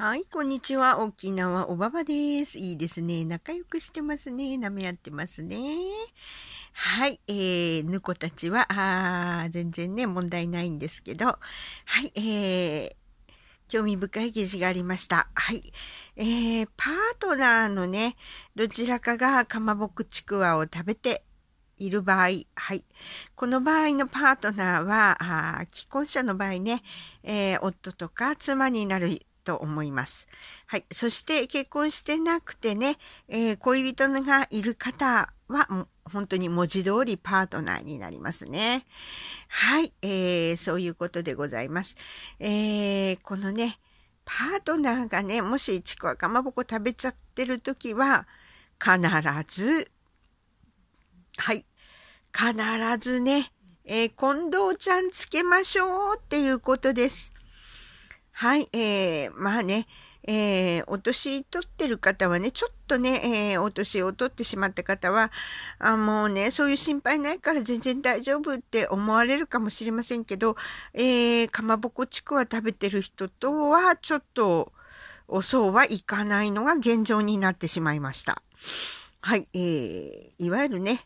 はい、こんにちは。沖縄おばばです。いいですね。仲良くしてますね。舐め合ってますね。はい、えー、ぬこたちは、あ全然ね、問題ないんですけど、はい、えー、興味深い記事がありました。はい。えー、パートナーのね、どちらかがかまぼくちくわを食べている場合、はい。この場合のパートナーは、あ既婚者の場合ね、えー、夫とか妻になると思います。はい。そして結婚してなくてね、えー、恋人がいる方は、本当に文字通りパートナーになりますね。はい。えー、そういうことでございます。えー、このね、パートナーがね、もしちくわかまぼこ食べちゃってるときは、必ず、はい。必ずね、えー、近藤ちゃんつけましょうっていうことです。はい、えー、まあね、えー、お年取ってる方はね、ちょっとね、えー、お年を取ってしまった方は、あもうね、そういう心配ないから全然大丈夫って思われるかもしれませんけど、えー、かまぼこちくわ食べてる人とは、ちょっと、おそうはいかないのが現状になってしまいました。はい、えー、いわゆるね、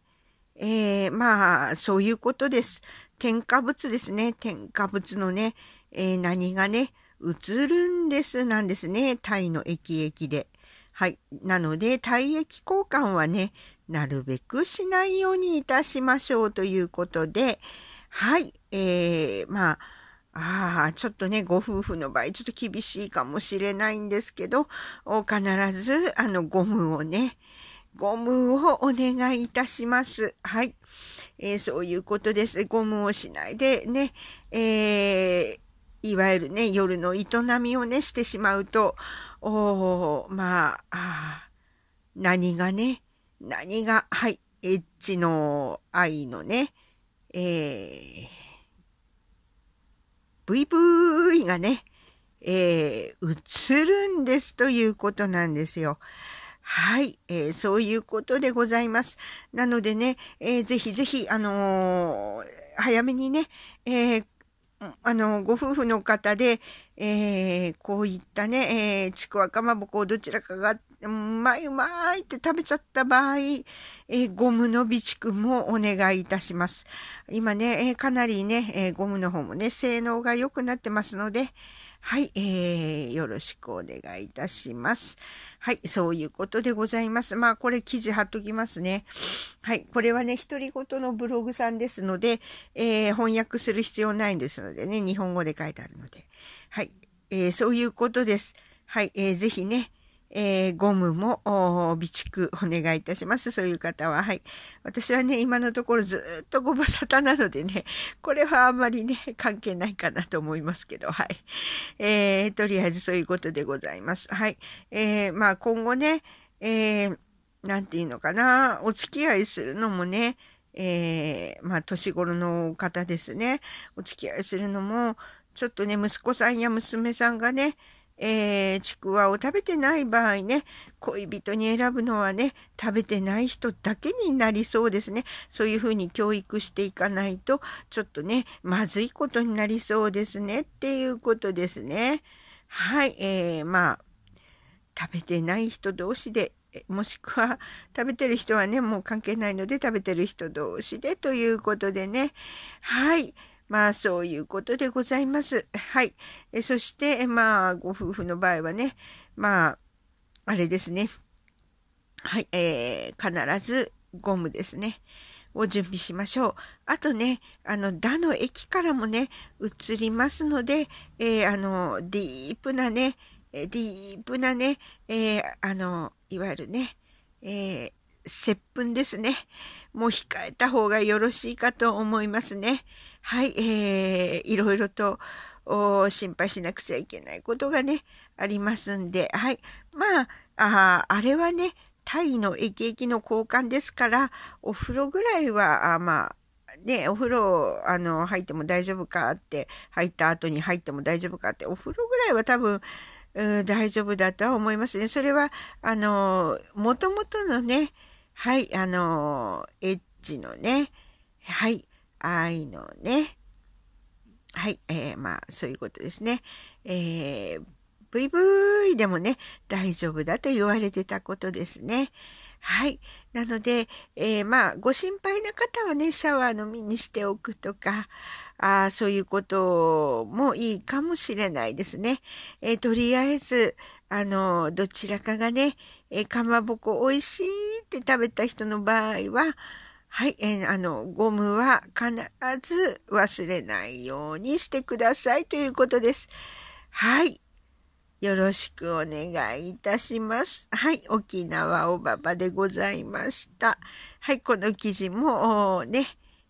えー、まあ、そういうことです。添加物ですね。添加物のね、えー、何がね、映るんですなんですね。タイの液液で。はい。なので、体液交換はね、なるべくしないようにいたしましょうということで、はい。えー、まあ、ああ、ちょっとね、ご夫婦の場合、ちょっと厳しいかもしれないんですけど、必ず、あの、ゴムをね、ゴムをお願いいたします。はい。えー、そういうことです。ゴムをしないでね、えー、いわゆるね、夜の営みをね、してしまうと、おまあ、あ何がね、何が、はい、エッチの愛のね、えー、ブイブイがね、えー、映るんですということなんですよ。はい、えー、そういうことでございます。なのでね、えー、ぜひぜひ、あのー、早めにね、えー、あの、ご夫婦の方で、えー、こういったね、えー、ちくわかまぼこをどちらかが、うまいうまいって食べちゃった場合、えー、ゴムの備蓄もお願いいたします。今ね、えかなりね、えゴムの方もね、性能が良くなってますので、はい、えー、よろしくお願いいたします。はい、そういうことでございます。まあ、これ記事貼っときますね。はい、これはね、独り言のブログさんですので、えー、翻訳する必要ないんですのでね、日本語で書いてあるので。はい、えー、そういうことです。はい、えー、ぜひね、えー、ゴムも備蓄お願いいたします。そういう方は。はい。私はね、今のところずっとご無沙汰なのでね、これはあんまりね、関係ないかなと思いますけど、はい。えー、とりあえずそういうことでございます。はい。えー、まあ今後ね、えー、なんていうのかな、お付き合いするのもね、えー、まあ年頃の方ですね、お付き合いするのも、ちょっとね、息子さんや娘さんがね、えー、ちくわを食べてない場合ね、恋人に選ぶのはね、食べてない人だけになりそうですね。そういうふうに教育していかないと、ちょっとね、まずいことになりそうですねっていうことですね。はい、えー、まあ、食べてない人同士でもしくは食べてる人はねもう関係ないので食べてる人同士でということでねはいまあそういうことでございます。はい。えそして、まあご夫婦の場合はね、まあ、あれですね。はい。えー、必ずゴムですね。を準備しましょう。あとね、あの、ダの駅からもね、移りますので、えー、あの、ディープなね、ディープなね、えー、あの、いわゆるね、えー、接吻ですね。もう控えた方がよろしいかと思いますね。はい、えー、いろいろと心配しなくちゃいけないことがね、ありますんで、はい。まあ、ああれはね、タイの駅駅の交換ですから、お風呂ぐらいは、あまあ、ね、お風呂、あの、入っても大丈夫かって、入った後に入っても大丈夫かって、お風呂ぐらいは多分、大丈夫だとは思いますね。それは、あの、もともとのね、はい、あの、エッジのね、はい、愛のね。はい、えー、まあ、そういうことですね。えー、ブイブイでもね、大丈夫だと言われてたことですね。はい。なので、えー、まあ、ご心配な方はね、シャワーのみにしておくとか、あそういうこともいいかもしれないですね。えー、とりあえず、あの、どちらかがね、えー、かまぼこ美味しいって食べた人の場合は、はい、えー、あの、ゴムは必ず忘れないようにしてくださいということです。はい。よろしくお願いいたします。はい、沖縄おばばでございました。はい、この記事もね、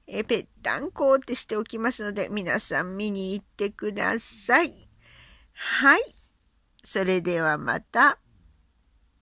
えぺったんこってしておきますので、皆さん見に行ってください。はい、それではまた。